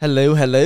Hello, hello.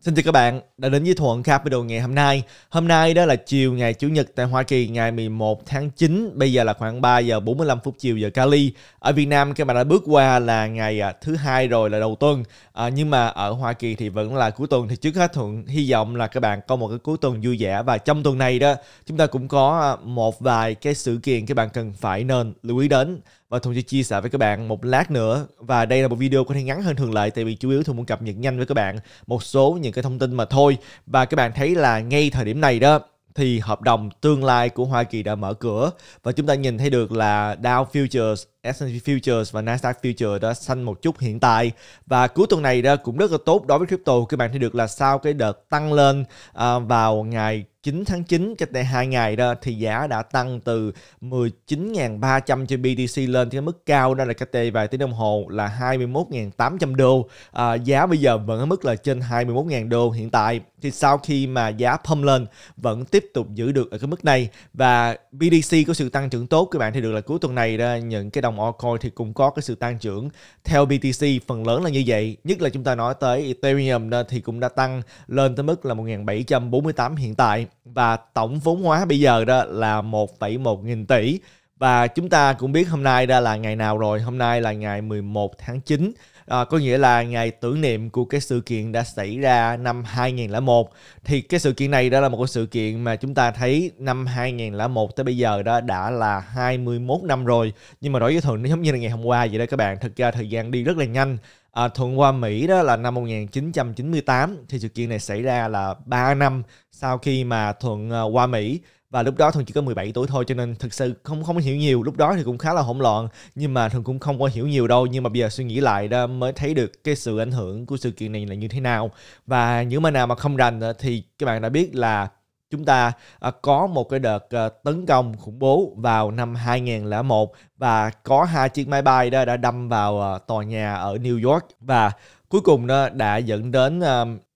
Xin chào các bạn đã đến với Thuận Capital ngày hôm nay. Hôm nay đó là chiều ngày Chủ nhật tại Hoa Kỳ ngày 11 tháng 9, bây giờ là khoảng 3 giờ 45 phút chiều giờ Cali. Ở Việt Nam các bạn đã bước qua là ngày à, thứ hai rồi là đầu tuần. À, nhưng mà ở Hoa Kỳ thì vẫn là cuối tuần thì trước hết Thuận hy vọng là các bạn có một cái cuối tuần vui vẻ và trong tuần này đó chúng ta cũng có à, một vài cái sự kiện các bạn cần phải nên lưu ý đến và thùng sẽ chia sẻ với các bạn một lát nữa và đây là một video có thể ngắn hơn thường lệ tại vì chủ yếu thùng muốn cập nhật nhanh với các bạn một số những cái thông tin mà thôi và các bạn thấy là ngay thời điểm này đó thì hợp đồng tương lai của Hoa Kỳ đã mở cửa và chúng ta nhìn thấy được là Dow Futures S&P Futures và Nasdaq Futures đã xanh một chút hiện tại và cuối tuần này đó cũng rất là tốt đối với crypto các bạn thấy được là sau cái đợt tăng lên à, vào ngày 9 tháng 9 cách đây 2 ngày đó thì giá đã tăng từ 19.300 trên BTC lên cái mức cao đó là cách đây vài tiếng đồng hồ là 21.800 đô à, giá bây giờ vẫn ở mức là trên 21.000 đô hiện tại thì sau khi mà giá pump lên vẫn tiếp tục giữ được ở cái mức này và BTC có sự tăng trưởng tốt các bạn thấy được là cuối tuần này đó những cái đồng dòng altcoin thì cũng có cái sự tăng trưởng theo BTC phần lớn là như vậy nhất là chúng ta nói tới Ethereum thì cũng đã tăng lên tới mức là 1748 hiện tại và tổng vốn hóa bây giờ đó là 1,1 nghìn tỷ và chúng ta cũng biết hôm nay đã là ngày nào rồi hôm nay là ngày 11 tháng 9 à, có nghĩa là ngày tưởng niệm của cái sự kiện đã xảy ra năm 2001 thì cái sự kiện này đó là một cái sự kiện mà chúng ta thấy năm 2001 tới bây giờ đó đã là 21 năm rồi nhưng mà đối với Thuận nó giống như là ngày hôm qua vậy đó các bạn thực ra thời gian đi rất là nhanh à, Thuận qua Mỹ đó là năm 1998 thì sự kiện này xảy ra là 3 năm sau khi mà Thuận ờ, qua Mỹ và lúc đó thuần chỉ có 17 tuổi thôi cho nên thực sự không không hiểu nhiều lúc đó thì cũng khá là hỗn loạn nhưng mà thuần cũng không có hiểu nhiều đâu nhưng mà bây giờ suy nghĩ lại đó mới thấy được cái sự ảnh hưởng của sự kiện này là như thế nào và những mà nào mà không rành ờ, thì các bạn đã biết là chúng ta ờ, có một cái đợt ờ, tấn công khủng bố vào năm 2001 và có hai chiếc máy bay đó đã đâm vào tòa nhà ở New York và cuối cùng đó đã dẫn đến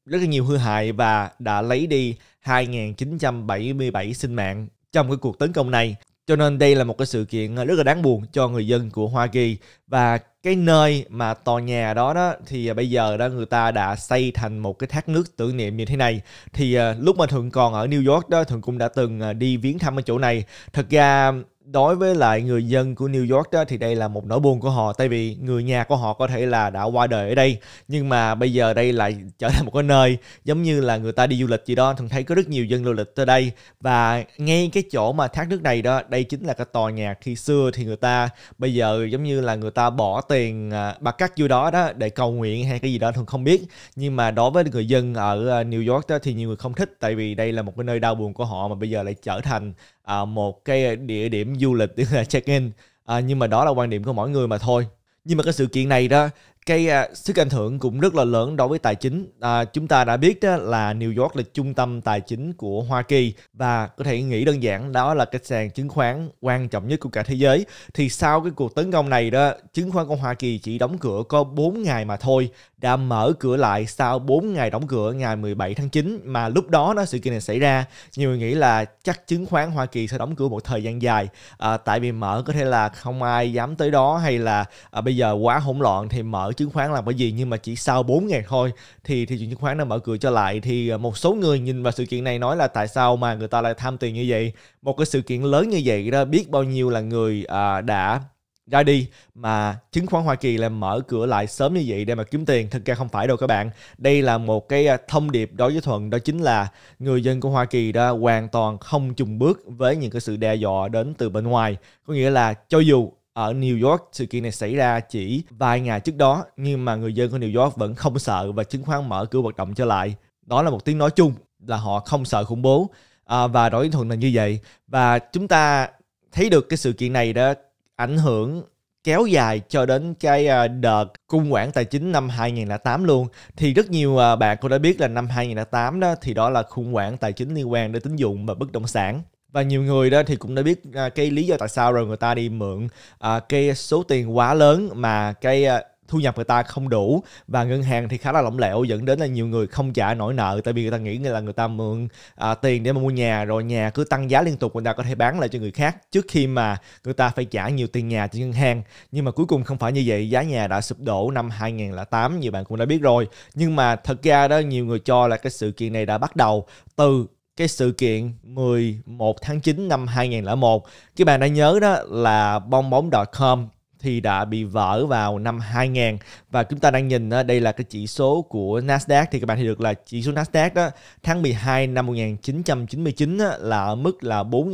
rất là nhiều hư hại và đã lấy đi 2.977 sinh mạng trong cái cuộc tấn công này. Cho nên đây là một cái sự kiện rất là đáng buồn cho người dân của Hoa Kỳ và cái nơi mà tòa nhà đó đó thì bây giờ đó người ta đã xây thành một cái thác nước tưởng niệm như thế này thì à, lúc mà thường còn ở New York đó thường cũng đã từng à, đi viếng thăm ở chỗ này thật ra đối với lại người dân của New York đó thì đây là một nỗi buồn của họ tại vì người nhà của họ có thể là đã qua đời ở đây nhưng mà bây giờ đây lại trở thành một cái nơi giống như là người ta đi du lịch gì đó thường thấy có rất nhiều dân du lịch tới đây và ngay cái chỗ mà thác nước này đó đây chính là cái tòa nhà khi xưa thì người ta bây giờ giống như là người ta bỏ tiền à, bạc cắt vô đó đó để cầu nguyện hay cái gì đó thường không biết nhưng mà đối với người dân ở à, New York đó thì nhiều người không thích tại vì đây là một cái nơi đau buồn của họ mà bây giờ lại trở thành uh, một cái địa điểm du lịch để là check in à, nhưng mà đó là quan điểm của mỗi người mà thôi nhưng mà cái sự kiện này đó cái à, sức ảnh hưởng cũng rất là lớn đối với tài chính à, chúng ta đã biết đó là New York là trung tâm tài chính của Hoa Kỳ và có thể nghĩ đơn giản đó là cái sàn chứng khoán quan trọng nhất của cả thế giới thì sau cái cuộc tấn công này đó chứng khoán của Hoa Kỳ chỉ đóng cửa có 4 ngày mà thôi đã mở cửa lại sau 4 ngày đóng cửa ngày 17 tháng 9 mà lúc đó nó sự kiện này xảy ra nhiều người nghĩ là chắc chứng khoán Hoa Kỳ sẽ đóng cửa một thời gian dài à, tại vì mở có thể là không ai dám tới đó hay là à, bây giờ quá hỗn loạn thì mở chứng khoán làm cái gì nhưng mà chỉ sau 4 ngày thôi thì thị trường chứng khoán đã mở cửa cho lại thì à, một số người nhìn vào sự kiện này nói là tại sao mà người ta lại tham tiền như vậy một cái sự kiện lớn như vậy đó biết bao nhiêu là người à, đã ra đi mà chứng khoán Hoa Kỳ là mở cửa lại sớm như vậy để mà kiếm tiền thực ra không phải đâu các bạn đây là một cái à, thông điệp đối với Thuận đó chính là người dân của Hoa Kỳ đã hoàn toàn không trùng bước với những cái sự đe dọa đến từ bên ngoài có nghĩa là cho dù ở New York sự kiện này xảy ra chỉ vài ngày trước đó nhưng mà người dân của New York vẫn không sợ và chứng khoán mở cửa hoạt động trở lại đó là một tiếng nói chung là họ không sợ khủng bố à, và đối với Thuận là như vậy và chúng ta thấy được cái sự kiện này đó ảnh hưởng kéo dài cho đến cái ờ, đợt cung quản tài chính năm 2008 luôn thì rất nhiều ờ, bạn cũng đã biết là năm 2008 đó thì đó là khủng hoảng tài chính liên quan đến tín dụng và bất động sản và nhiều người đó thì cũng đã biết ờ, cái lý do tại sao rồi người ta đi mượn cái số tiền quá lớn mà cái thu nhập người ta không đủ và ngân hàng thì khá là lỏng lẻo dẫn đến là nhiều người không trả nổi nợ tại vì người ta nghĩ là người ta mượn à, tiền để mà mua nhà rồi nhà cứ tăng giá liên tục người ta có thể bán lại cho người khác trước khi mà người ta phải trả nhiều tiền nhà cho ngân hàng nhưng mà cuối cùng không phải như vậy giá nhà đã sụp đổ năm 2008 nhiều bạn cũng đã biết rồi nhưng mà thật ra đó nhiều người cho là cái sự kiện này đã bắt đầu từ cái sự kiện 11 tháng 9 năm 2001 các bạn đã nhớ đó là bong bóng.com thì đã bị vỡ vào năm 2000 và chúng ta đang nhìn ờ, đây là cái chỉ số của Nasdaq thì các bạn thấy được là chỉ số Nasdaq đó tháng 12 năm 1999 là ở mức là 4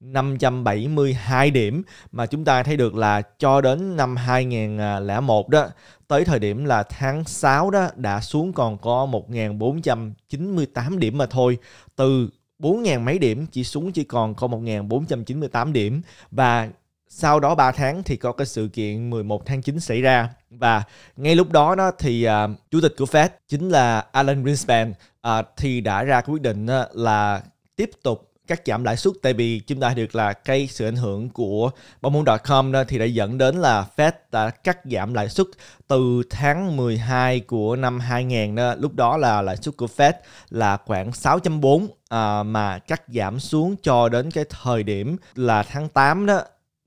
572 điểm mà chúng ta thấy được là cho đến năm 2001 đó tới thời điểm là tháng 6 đó đã xuống còn có 1.498 điểm mà thôi từ 4.000 mấy điểm chỉ xuống chỉ còn có 1.498 điểm và sau đó 3 tháng thì có cái sự kiện 11 tháng 9 xảy ra và ngay lúc đó nó thì uh, chủ tịch của Fed chính là Alan Greenspan uh, thì đã ra quyết định uh, là tiếp tục cắt giảm lãi suất tại vì chúng ta được là cái sự ảnh hưởng của bóng bóng com đó thì đã dẫn đến là Fed đã cắt giảm lãi suất từ tháng 12 của năm 2000 đó lúc đó là lãi suất của Fed là khoảng 6.4 à, mà cắt giảm xuống cho đến cái thời điểm là tháng 8 đó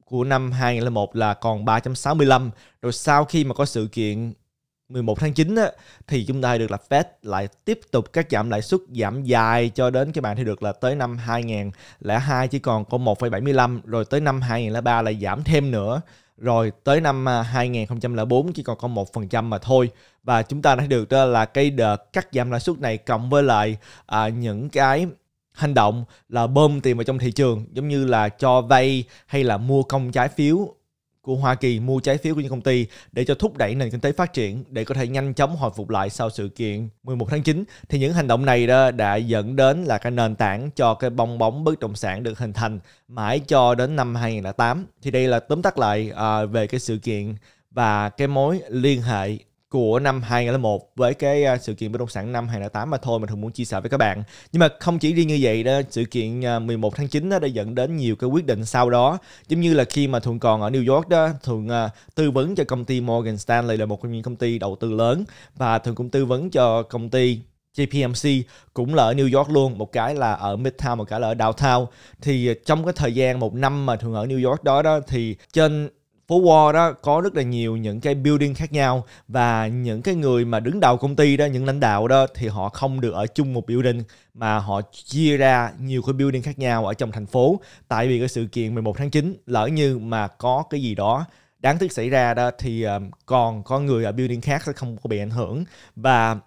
của năm 2001 là còn 365 rồi sau khi mà có sự kiện 11 tháng 9 á, thì chúng ta được là Fed lại tiếp tục các giảm lãi suất giảm dài cho đến các bạn thì được là tới năm 2002 chỉ còn có 1,75 rồi tới năm 2003 lại giảm thêm nữa rồi tới năm 2004 chỉ còn có 1% mà thôi và chúng ta đã được đó là cái đợt cắt giảm lãi suất này cộng với lại à, những cái hành động là bơm tiền vào trong thị trường giống như là cho vay hay là mua công trái phiếu của Hoa Kỳ mua trái phiếu của những công ty để cho thúc đẩy nền kinh tế phát triển để có thể nhanh chóng hồi phục lại sau sự kiện 11 tháng 9 thì những hành động này đó đã dẫn đến là cái nền tảng cho cái bong bóng bất động sản được hình thành mãi cho đến năm 2008 thì đây là tóm tắt lại à, về cái sự kiện và cái mối liên hệ của năm 2001 với cái à, sự kiện bất động sản năm 2008 mà thôi mà thường muốn chia sẻ với các bạn. Nhưng mà không chỉ riêng như vậy đó, sự kiện 11 à, tháng 9 đã dẫn đến nhiều cái quyết định sau đó. Giống như là khi mà thường còn ở New York đó, thường à, tư vấn cho công ty Morgan Stanley là một trong những công ty đầu tư lớn và thường cũng tư vấn cho công ty JPMC cũng là ở New York luôn một cái là ở Midtown một cái là ở Downtown thì trong cái thời gian một năm mà thường ở New York đó đó thì trên phố Wall đó có rất là nhiều những cái building khác nhau và những cái người mà đứng đầu công ty đó, những lãnh đạo đó thì họ không được ở chung một building mà họ chia ra nhiều cái building khác nhau ở trong thành phố tại vì cái sự kiện 11 tháng 9 lỡ như mà có cái gì đó đáng tiếc xảy ra đó thì ờ, còn có người ở building khác sẽ không có bị ảnh hưởng và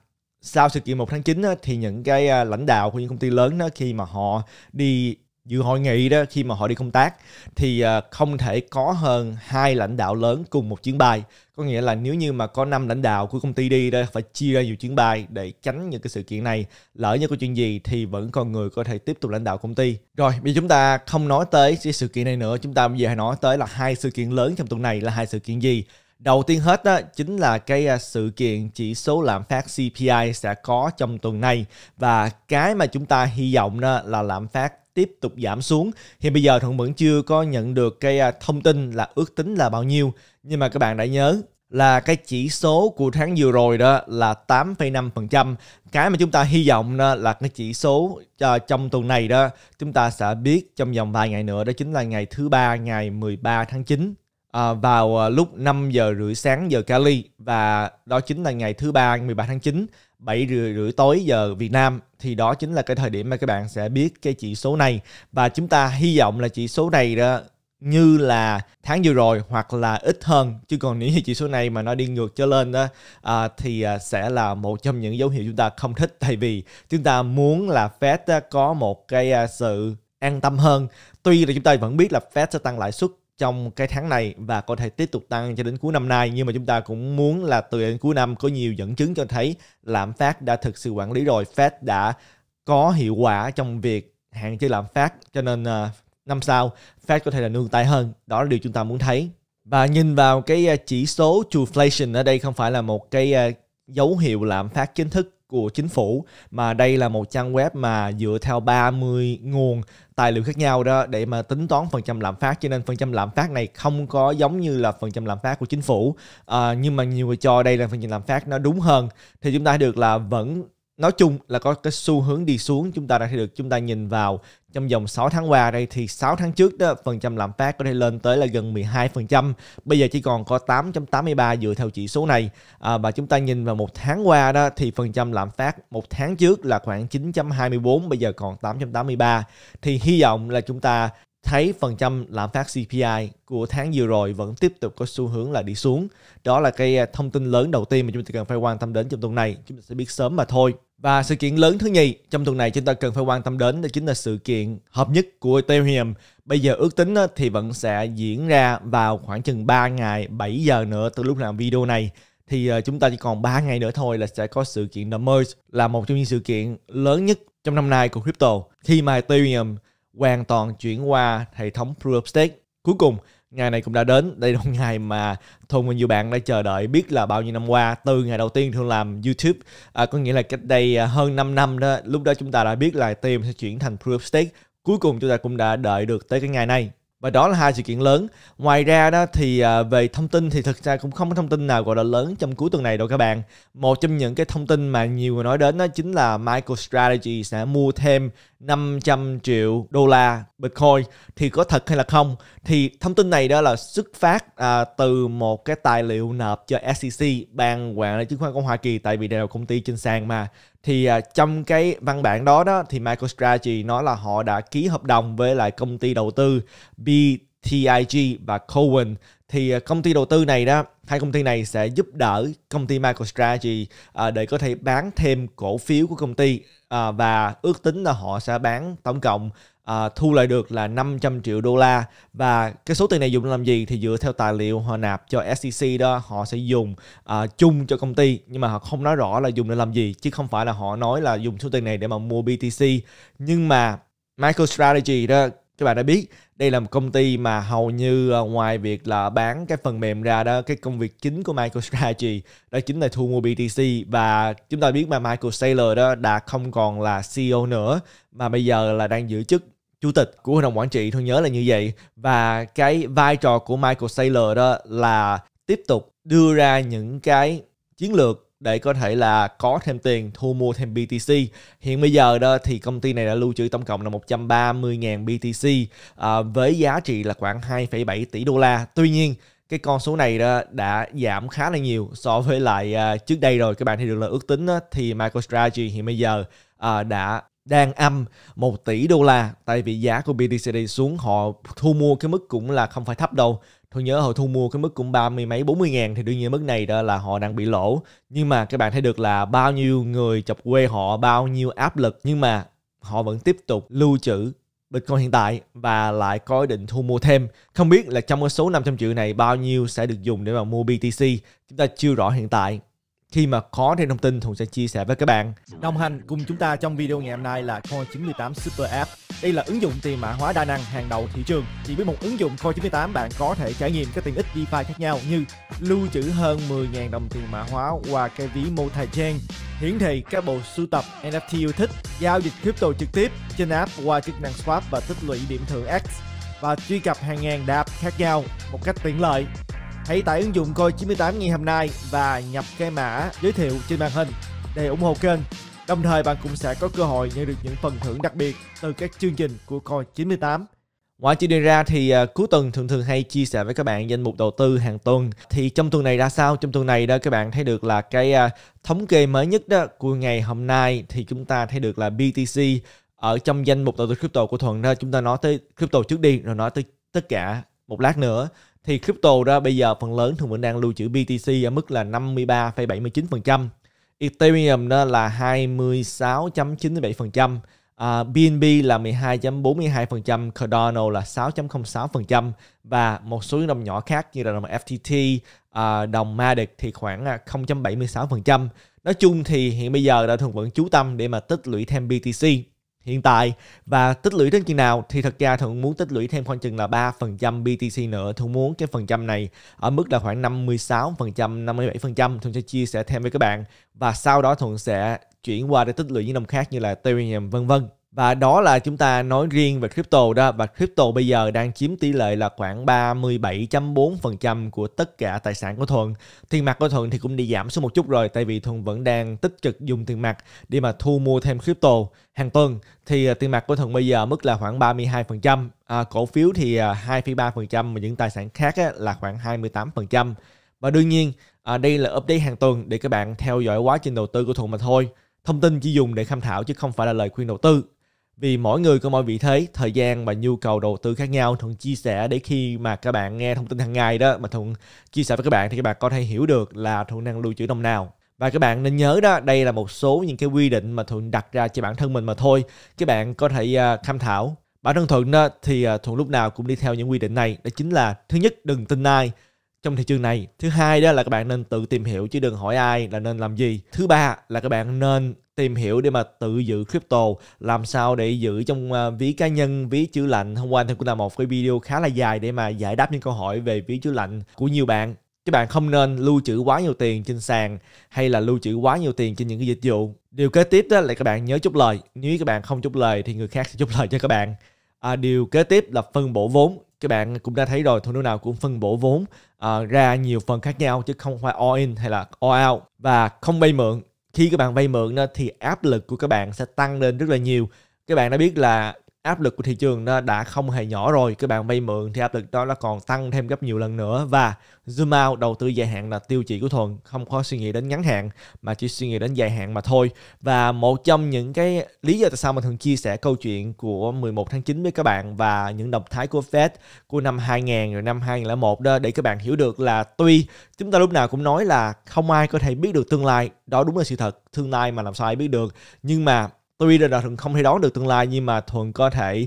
sau sự kiện 1 tháng 9 thì những cái ờ, lãnh đạo của những công ty lớn đó khi mà họ đi dự hội nghị đó khi mà họ đi công tác thì à, không thể có hơn hai lãnh đạo lớn cùng một chuyến bay có nghĩa là nếu như mà có năm lãnh đạo của công ty đi đó phải chia ra nhiều chuyến bay để tránh những cái sự kiện này lỡ như có chuyện gì thì vẫn còn người có thể tiếp tục lãnh đạo công ty rồi bây giờ chúng ta không nói tới cái sự kiện này nữa chúng ta bây giờ hãy nói tới là hai sự kiện lớn trong tuần này là hai sự kiện gì Đầu tiên hết đó chính là cái à, sự kiện chỉ số lạm phát CPI sẽ có trong tuần này và cái mà chúng ta hy vọng đó là lạm phát tiếp tục giảm xuống. thì bây giờ Thuận vẫn chưa có nhận được cái à, thông tin là ước tính là bao nhiêu. Nhưng mà các bạn đã nhớ là cái chỉ số của tháng vừa rồi đó là 8,5%. Cái mà chúng ta hy vọng đó là cái chỉ số uh, trong tuần này đó chúng ta sẽ biết trong vòng vài ngày nữa đó chính là ngày thứ ba ngày 13 tháng 9 à, vào à, lúc 5 giờ rưỡi sáng giờ Cali và đó chính là ngày thứ ba 13 tháng 9 7 rưỡi rưỡi tối giờ Việt Nam thì đó chính là cái thời điểm mà các bạn sẽ biết cái chỉ số này và chúng ta hy vọng là chỉ số này đó như là tháng vừa rồi hoặc là ít hơn chứ còn nếu như chỉ số này mà nó đi ngược trở lên đó à, thì à, sẽ là một trong những dấu hiệu chúng ta không thích tại vì chúng ta muốn là Fed có một cái à, sự an tâm hơn tuy là chúng ta vẫn biết là Fed sẽ tăng lãi suất trong cái tháng này và có thể tiếp tục tăng cho đến cuối năm nay nhưng mà chúng ta cũng muốn là từ đến cuối năm có nhiều dẫn chứng cho thấy lạm phát đã thực sự quản lý rồi Fed đã có hiệu quả trong việc hạn chế lạm phát cho nên uh, năm sau Fed có thể là nương tay hơn đó là điều chúng ta muốn thấy và nhìn vào cái ờ, chỉ số inflation ở đây không phải là một cái ờ, dấu hiệu lạm phát chính thức của chính phủ mà đây là một trang web mà dựa theo 30 nguồn tài liệu khác nhau đó để mà tính toán phần trăm lạm phát cho nên phần trăm lạm phát này không có giống như là phần trăm lạm phát của chính phủ à, nhưng mà nhiều người cho đây là phần trăm lạm phát nó đúng hơn thì chúng ta được là vẫn nói chung là có cái xu hướng đi xuống chúng ta đã thấy được chúng ta nhìn vào trong vòng 6 tháng qua đây thì 6 tháng trước đó phần trăm lạm phát có thể lên tới là gần 12% bây giờ chỉ còn có 8.83 dựa theo chỉ số này à, và chúng ta nhìn vào một tháng qua đó thì phần trăm lạm phát một tháng trước là khoảng 9.24 bây giờ còn 8.83 thì hy vọng là chúng ta thấy phần trăm lạm phát CPI của tháng vừa rồi vẫn tiếp tục có xu hướng là đi xuống. Đó là cái à, thông tin lớn đầu tiên mà chúng ta cần phải quan tâm đến trong tuần này. Chúng ta sẽ biết sớm mà thôi. Và sự kiện lớn thứ nhì trong tuần này chúng ta cần phải quan tâm đến đó chính là sự kiện hợp nhất của Ethereum. Bây giờ ước tính thì vẫn sẽ diễn ra vào khoảng chừng 3 ngày 7 giờ nữa từ lúc làm video này thì ờ, chúng ta chỉ còn 3 ngày nữa thôi là sẽ có sự kiện The Merge là một trong những sự kiện lớn nhất trong năm nay của crypto khi mà Ethereum hoàn toàn chuyển qua hệ thống Proof of Stake. Cuối cùng ngày này cũng đã đến đây là ngày mà thôn bao nhiều bạn đã chờ đợi biết là bao nhiêu năm qua từ ngày đầu tiên thương làm youtube à, có nghĩa là cách đây à, hơn 5 năm đó lúc đó chúng ta đã biết là tìm sẽ chuyển thành proof stake cuối cùng chúng ta cũng đã đợi được tới cái ngày này và đó là hai sự kiện lớn ngoài ra đó thì à, về thông tin thì thực ra cũng không có thông tin nào gọi là lớn trong cuối tuần này đâu các bạn một trong những cái thông tin mà nhiều người nói đến đó chính là MicroStrategy sẽ mua thêm 500 triệu đô la Bitcoin thì có thật hay là không thì thông tin này đó là xuất phát à, từ một cái tài liệu nộp cho SEC ban quản lý chứng khoán của Hoa Kỳ tại vì đều công ty trên sàn mà thì uh, trong cái văn bản đó đó thì MicroStrategy nói là họ đã ký hợp đồng với lại công ty đầu tư BTIG và Cowen thì uh, công ty đầu tư này đó hai công ty này sẽ giúp đỡ công ty MicroStrategy uh, à, để có thể bán thêm cổ phiếu của công ty à, và ước tính là họ sẽ bán tổng cộng à, thu lại được là 500 triệu đô la và cái số tiền này dùng làm gì thì dựa theo tài liệu họ nạp cho SEC đó họ sẽ dùng à, chung cho công ty nhưng mà họ không nói rõ là dùng để làm gì chứ không phải là họ nói là dùng số tiền này để mà mua BTC nhưng mà MicroStrategy đó các bạn đã biết đây là một công ty mà hầu như ờ, ngoài việc là bán cái phần mềm ra đó cái công việc chính của MicroStrategy đó chính là thu mua BTC và chúng ta biết mà Michael Saylor đó đã không còn là CEO nữa mà bây giờ là đang giữ chức chủ tịch của hội đồng quản trị tôi nhớ là như vậy và cái vai trò của Michael Saylor đó là tiếp tục đưa ra những cái chiến lược để có thể là có thêm tiền thu mua thêm BTC. Hiện bây giờ đó thì công ty này đã lưu trữ tổng cộng là 130.000 BTC à, với giá trị là khoảng 2,7 tỷ đô la. Tuy nhiên cái con số này đó đã giảm khá là nhiều so với lại à, trước đây rồi các bạn thì được là ước tính đó, thì MicroStrategy hiện bây giờ à, đã đang âm 1 tỷ đô la tại vì giá của BTC đi xuống họ thu mua cái mức cũng là không phải thấp đâu Tôi nhớ họ thu mua cái mức cũng ba mươi mấy bốn mươi ngàn thì đương nhiên mức này đó là họ đang bị lỗ. Nhưng mà các bạn thấy được là bao nhiêu người chọc quê họ, bao nhiêu áp lực nhưng mà họ vẫn tiếp tục lưu trữ Bitcoin hiện tại và lại có ý định thu mua thêm. Không biết là trong cái số 500 triệu này bao nhiêu sẽ được dùng để mà mua BTC, chúng ta chưa rõ hiện tại khi mà có thêm thông tin Thuận sẽ chia sẻ với các bạn. Đồng hành cùng chúng ta trong video ngày hôm nay là coin 98 Super App. Đây là ứng dụng tiền mã hóa đa năng hàng đầu thị trường. Chỉ với một ứng dụng coin 98 bạn có thể trải nghiệm các tiện ích DeFi khác nhau như lưu trữ hơn 10.000 đồng tiền mã hóa qua cái ví MultiChain, hiển thị các bộ sưu tập NFT yêu thích, giao dịch crypto trực tiếp trên app qua chức năng swap và tích lũy điểm thưởng X và truy cập hàng ngàn đạp khác nhau một cách tiện lợi Hãy tải ứng dụng coi 98 ngày hôm nay và nhập cái mã giới thiệu trên màn hình để ủng hộ kênh. Đồng thời bạn cũng sẽ có cơ hội nhận được những phần thưởng đặc biệt từ các chương trình của Coi 98. Ngoài trừ điều ra thì à, cuối tuần thường thường hay chia sẻ với các bạn danh mục đầu tư hàng tuần. Thì trong tuần này ra sao? Trong tuần này đó các bạn thấy được là cái à, thống kê mới nhất đó của ngày hôm nay thì chúng ta thấy được là BTC ở trong danh mục đầu tư crypto của Thuận đó chúng ta nói tới crypto trước đi rồi nói tới tất cả một lát nữa thì crypto đó bây giờ phần lớn thường vẫn đang lưu trữ BTC ở mức là 53,79%, Ethereum đó là 26.97%, uh, BNB là 12.42%, Cardano là 6.06% và một số đồng nhỏ khác như là đồng FTT, uh, à, đồng MADX thì khoảng 0.76%. Nói chung thì hiện bây giờ đã thường vẫn chú tâm để mà tích lũy thêm BTC hiện tại và tích lũy đến chừng nào thì thật ra thuận muốn tích lũy thêm khoảng chừng là 3% BTC nữa thuận muốn cái phần trăm này ở mức là khoảng 56% 57% thuận sẽ chia sẻ thêm với các bạn và sau đó thuận sẽ chuyển qua để tích lũy những đồng khác như là Ethereum vân vân và đó là chúng ta nói riêng về crypto đó và crypto bây giờ đang chiếm tỷ lệ là khoảng 37.4% của tất cả tài sản của Thuận. Tiền mặt của Thuận thì cũng đi giảm xuống một chút rồi tại vì Thuận vẫn đang tích cực dùng tiền mặt để mà thu mua thêm crypto hàng tuần thì à, tiền mặt của Thuận bây giờ mức là khoảng 32%, à, cổ phiếu thì 2,3% và những tài sản khác là khoảng 28%. Và đương nhiên à, đây là update hàng tuần để các bạn theo dõi quá trình đầu tư của Thuận mà thôi. Thông tin chỉ dùng để tham khảo chứ không phải là lời khuyên đầu tư vì mỗi người có mọi vị thế thời gian và nhu cầu đầu tư khác nhau thuận chia sẻ để khi mà các bạn nghe thông tin hàng ngày đó mà thuận chia sẻ với các bạn thì các bạn có thể hiểu được là thuận đang lưu trữ đồng nào và các bạn nên nhớ đó đây là một số những cái quy định mà thuận đặt ra cho bản thân mình mà thôi các bạn có thể à, tham khảo bản thân thuận đó, thì à, thuận lúc nào cũng đi theo những quy định này đó chính là thứ nhất đừng tin ai trong thị trường này thứ hai đó là các bạn nên tự tìm hiểu chứ đừng hỏi ai là nên làm gì thứ ba là các bạn nên tìm hiểu để mà tự giữ crypto làm sao để giữ trong à, ví cá nhân ví chữ lạnh hôm qua thì cũng là một cái video khá là dài để mà giải đáp những câu hỏi về ví chữ lạnh của nhiều bạn các bạn không nên lưu trữ quá nhiều tiền trên sàn hay là lưu trữ quá nhiều tiền trên những cái dịch vụ điều kế tiếp đó là các bạn nhớ chốt lời nếu các bạn không chốt lời thì người khác sẽ chốt lời cho các bạn à, điều kế tiếp là phân bổ vốn các bạn cũng đã thấy rồi thương hiệu nào cũng phân bổ vốn uh, ra nhiều phần khác nhau chứ không phải all in hay là all out và không vay mượn khi các bạn vay mượn đó, thì áp lực của các bạn sẽ tăng lên rất là nhiều các bạn đã biết là áp lực của thị trường nó đã không hề nhỏ rồi các bạn vay mượn thì áp lực đó là còn tăng thêm gấp nhiều lần nữa và zoom out đầu tư dài hạn là tiêu chí của thuần không có suy nghĩ đến ngắn hạn mà chỉ suy nghĩ đến dài hạn mà thôi và một trong những cái lý do tại sao mình thường chia sẻ câu chuyện của 11 tháng 9 với các bạn và những động thái của Fed của năm 2000 rồi năm 2001 đó để các bạn hiểu được là tuy chúng ta lúc nào cũng nói là không ai có thể biết được tương lai đó đúng là sự thật tương lai mà làm sao ai biết được nhưng mà tuy là thường không thể đoán được tương lai nhưng mà thuần có thể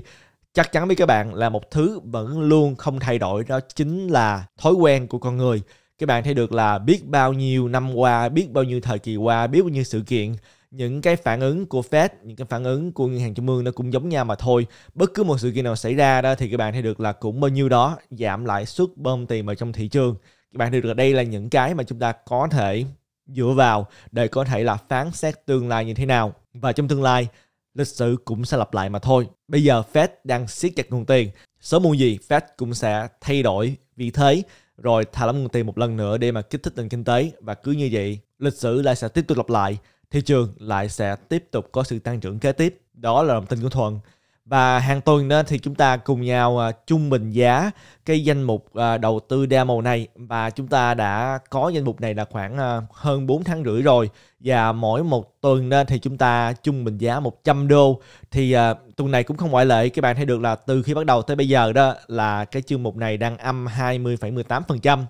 chắc chắn với các bạn là một thứ vẫn luôn không thay đổi đó chính là thói quen của con người các bạn thấy được là biết bao nhiêu năm qua biết bao nhiêu thời kỳ qua biết bao nhiêu sự kiện những cái phản ứng của Fed, những cái phản ứng của ngân hàng trung ương nó cũng giống nhau mà thôi. Bất cứ một sự kiện nào xảy ra đó thì các bạn thấy được là cũng bao nhiêu đó giảm lãi suất bơm tiền vào trong thị trường. Các bạn thấy được là đây là những cái mà chúng ta có thể dựa vào để có thể là phán xét tương lai như thế nào. Và trong tương lai, lịch sử cũng sẽ lặp lại mà thôi. Bây giờ Fed đang siết chặt nguồn tiền, sớm muộn gì Fed cũng sẽ thay đổi vì thế rồi thả lỏng nguồn tiền một lần nữa để mà kích thích nền kinh tế và cứ như vậy lịch sử lại sẽ tiếp tục lặp lại thị trường lại sẽ tiếp tục có sự tăng trưởng kế tiếp đó là lòng tin của thuận và hàng tuần đó thì chúng ta cùng nhau trung à, bình giá cái danh mục à, đầu tư đa màu này và chúng ta đã có danh mục này là khoảng à, hơn 4 tháng rưỡi rồi và mỗi một tuần đó thì chúng ta trung bình giá 100 đô thì tuần này cũng không ngoại lệ các bạn thấy được là từ khi bắt đầu tới bây giờ đó là cái chương mục này đang âm 20,18%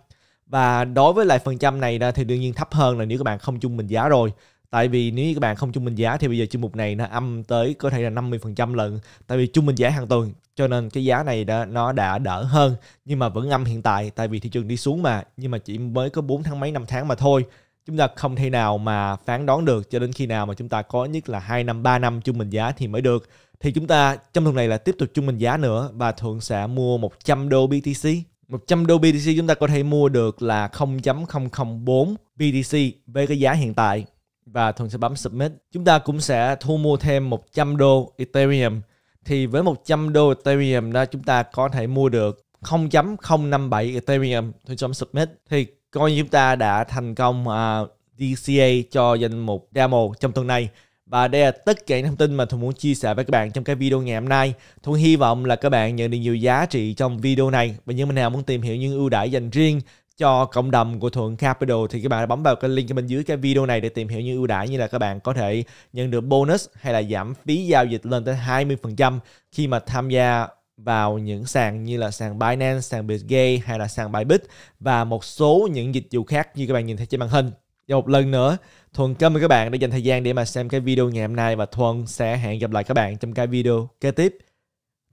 và đối với lại phần trăm này đó thì đương nhiên thấp hơn là nếu các bạn không trung bình giá rồi tại vì nếu như các bạn không trung bình giá thì bây giờ chương mục này nó âm tới có thể là 50% lần tại vì trung bình giá hàng tuần cho nên cái giá này đã, nó đã đỡ hơn nhưng mà vẫn âm hiện tại tại vì thị trường đi xuống mà nhưng mà chỉ mới có 4 tháng mấy năm tháng mà thôi chúng ta không thể nào mà phán đoán được cho đến khi nào mà chúng ta có nhất là 2 năm 3 năm trung bình giá thì mới được thì chúng ta trong tuần này là tiếp tục trung bình giá nữa và thượng sẽ mua 100 đô BTC 100 đô BTC chúng ta có thể mua được là 0.004 BTC với cái giá hiện tại và Thuận sẽ bấm Submit. Chúng ta cũng sẽ thu mua thêm 100 đô Ethereum. Thì với 100 đô Ethereum đó chúng ta có thể mua được 0.057 Ethereum. Thuận sẽ bấm Submit. Thì coi như chúng ta đã thành công uh, à, DCA cho danh mục demo trong tuần này. Và đây là tất cả những thông tin mà Thuận muốn chia sẻ với các bạn trong cái video ngày hôm nay. Thuận hy vọng là các bạn nhận được nhiều giá trị trong video này. Và những bạn nào muốn tìm hiểu những ưu đãi dành riêng cho cộng đồng của Thuận Capital thì các bạn đã bấm vào cái link bên dưới cái video này để tìm hiểu những ưu đãi như là các bạn có thể nhận được bonus hay là giảm phí giao dịch lên tới 20% khi mà tham gia vào những sàn như là sàn Binance, sàn Bitgate hay là sàn Bybit và một số những dịch vụ khác như các bạn nhìn thấy trên màn hình. Và một lần nữa, Thuận cảm ơn các bạn đã dành thời gian để mà xem cái video ngày hôm nay và Thuận sẽ hẹn gặp lại các bạn trong cái video kế tiếp.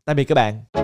Tạm biệt các bạn.